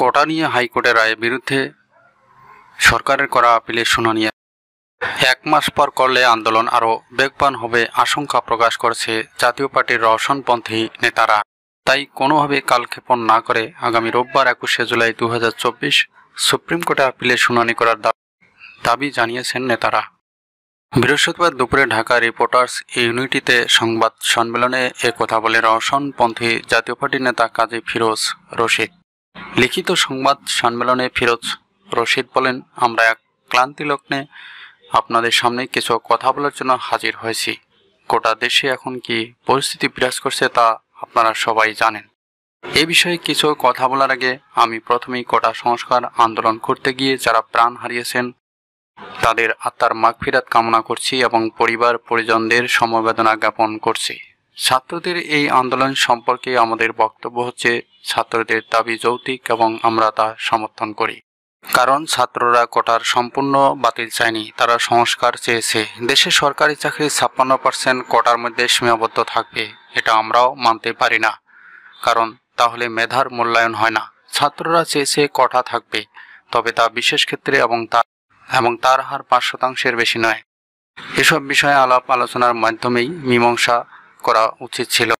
কোটা নিয়ে হাইকোর্টের রায়ের বিরুদ্ধে সরকারের করা আপিলের শুনানি এক মাস পর করলে আন্দোলন আরও বেগবান হবে আশঙ্কা প্রকাশ করেছে জাতীয় পার্টির রওশনপন্থী নেতারা তাই কোনোভাবে কালক্ষেপণ না করে আগামী রোববার একুশে জুলাই দু সুপ্রিম কোর্টে আপিলের শুনানি করার দাবি জানিয়েছেন নেতারা বৃহস্পতিবার দুপুরে ঢাকা রিপোর্টার্স ইউনিটিতে সংবাদ সম্মেলনে এ কথা বলে রওশনপন্থী জাতীয় পার্টি নেতা কাজী ফিরোজ রশিদ লিখিত সংবাদ সম্মেলনে ফিরোজ রশিদ বলেন আমরা এক ক্লান্তি লগ্নে আপনাদের সামনে কিছু কথা বলার জন্য হাজির হয়েছি গোটা দেশে এখন কি পরিস্থিতি বিরাজ করছে তা আপনারা সবাই জানেন এ বিষয়ে কিছু কথা বলার আগে আমি প্রথমেই কোটা সংস্কার আন্দোলন করতে গিয়ে যারা প্রাণ হারিয়েছেন তাদের আত্মার মাগফিরাত কামনা করছি এবং পরিবার পরিজনদের সমবেদনা জ্ঞাপন করছি ছাত্রদের এই আন্দোলন সম্পর্কে আমাদের বক্তব্য হচ্ছে ছাত্রদের দাবি যৌতিক এবং আমরা তা সমর্থন করি কারণ ছাত্ররা কোটার সম্পূর্ণ বাতিল চায়নি তারা সংস্কার চেয়েছে দেশে সরকারি চাকরি ছাপ্পান্ন পার্সেন্ট কোটার মধ্যে সীমাবদ্ধ থাকবে এটা আমরাও মানতে পারি না কারণ তাহলে মেধার মূল্যায়ন হয় না ছাত্ররা চেয়েছে কটা থাকবে তবে তা বিশেষ ক্ষেত্রে এবং তা এবং তার হার পাঁচ শতাংশের বেশি নয় এসব বিষয়ে আলাপ আলোচনার মাধ্যমেই মীমাংসা করা উচিত ছিল